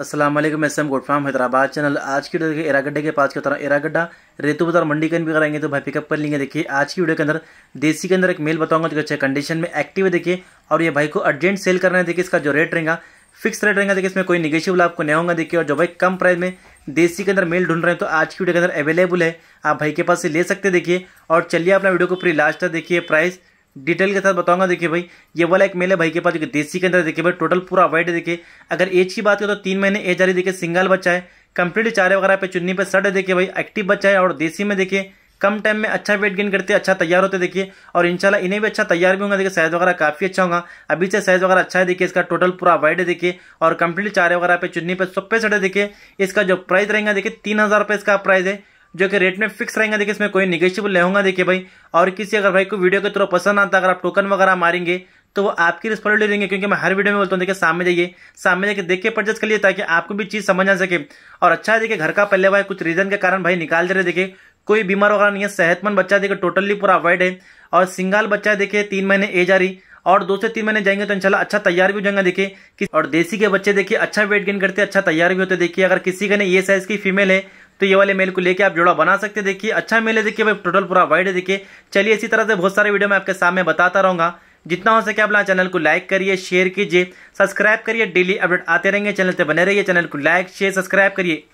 असलम मैं Sam from Hyderabad channel आज की वीडियो देखिए एरागड्ढे के पास की तरह एरागड्ढा रेतु बाजार मंडी के भी कराएंगे तो भाई पिकअप कर लेंगे देखिए आज की वीडियो के अंदर देसी के अंदर एक मेल बताऊंगा जो अच्छे कंडीशन में एक्टिव है देखिए और ये भाई को अर्जेंट सेल करना है देखिए इसका जो रेट रहेगा फिक्स रेट रहेगा देखिए इसमें कोई निगेटिव आपको नहीं होगा देखिए और जो भाई कम प्राइस में देसी के अंदर मेल ढूंढ रहे हैं तो आज की वीडियो के अंदर अवेलेबल है आप भाई के पास से ले सकते देखिए और चलिए अपना वीडियो को पूरी लास्ट तक देखिए प्राइस डिटेल के साथ बताऊंगा देखिए भाई ये वाला एक मेले भाई के पास देसी के अंदर देखिए भाई टोटल पूरा वाइट है देखिए अगर एज की बात करें तो तीन महीने एज आ रही देखिए सिंगल बच्चा है कंप्लीट चारे वगैरह पे चुन्नी पे सड़ है देखिए भाई एक्टिव बच्चा है और देसी में देखिए कम टाइम में अच्छा वेट गेन करते अच्छा तैयार होते देखिए और इंशाल्लाह इन्हें भी अच्छा तैयार भी होंगे देखिए साइज वगैरह काफी अच्छा होगा अभी से साइज वगैरह अच्छा है देखिए इसका टोटल पूरा वाइड है देखिए और कंप्लीट चारे वगैरह पे चुन्नी पे सब पे सड़े देखिए इसका जो प्राइस रहेगा देखिए तीन हजार इसका प्राइस है जो कि रेट में फिक्स रहेंगे देखिए इसमें कोई निगेशियबल नहीं होगा देखिए भाई और किसी अगर भाई को वीडियो के थ्रो पसंद आता अगर आप टोकन वगैरह मारेंगे तो वो आपकी रिस्पॉन्सिबिलिटी रहेंगे क्योंकि मैं हर वीडियो में बोलता हूँ देखिए सामने जाइए सामने जाके देख के कर लिए ताकि आपको भी चीज़ समझ आ सके और अच्छा है देखिए घर का पहले भाई कुछ रीजन के कारण भाई निकाल दे रहे देखिए कोई बीमार वगैरह नहीं है सेहतमंद बच्चा देखिए टोटली पूरा अवॉइड है और सिंगल बच्चा देखिए तीन महीने एज आ रही और दो से तीन महीने जाएंगे तो इंशाल्लाह अच्छा तैयार भी हो जाएंगे देखिए और देसी के बच्चे देखिए अच्छा वेट गेन करते अच्छा तैयार भी होते देखिए अगर किसी का नहीं ये साइज की फीमेल है तो ये वाले मेल को लेकर आप जोड़ा बना सकते देखिए अच्छा मेल है देखिए भाई टोटल पूरा वाइड है देखिए चलिए इसी तरह से बहुत सारे वीडियो मैं आपके सामने बताता रहूँगा जितना हो सके अपना चैनल को लाइक करिए शेयर कीजिए सब्सक्राइब करिए डेली अपडेट आते रहेंगे चैनल पर बने रहिए चैनल को लाइक शेयर सब्सक्राइब करिए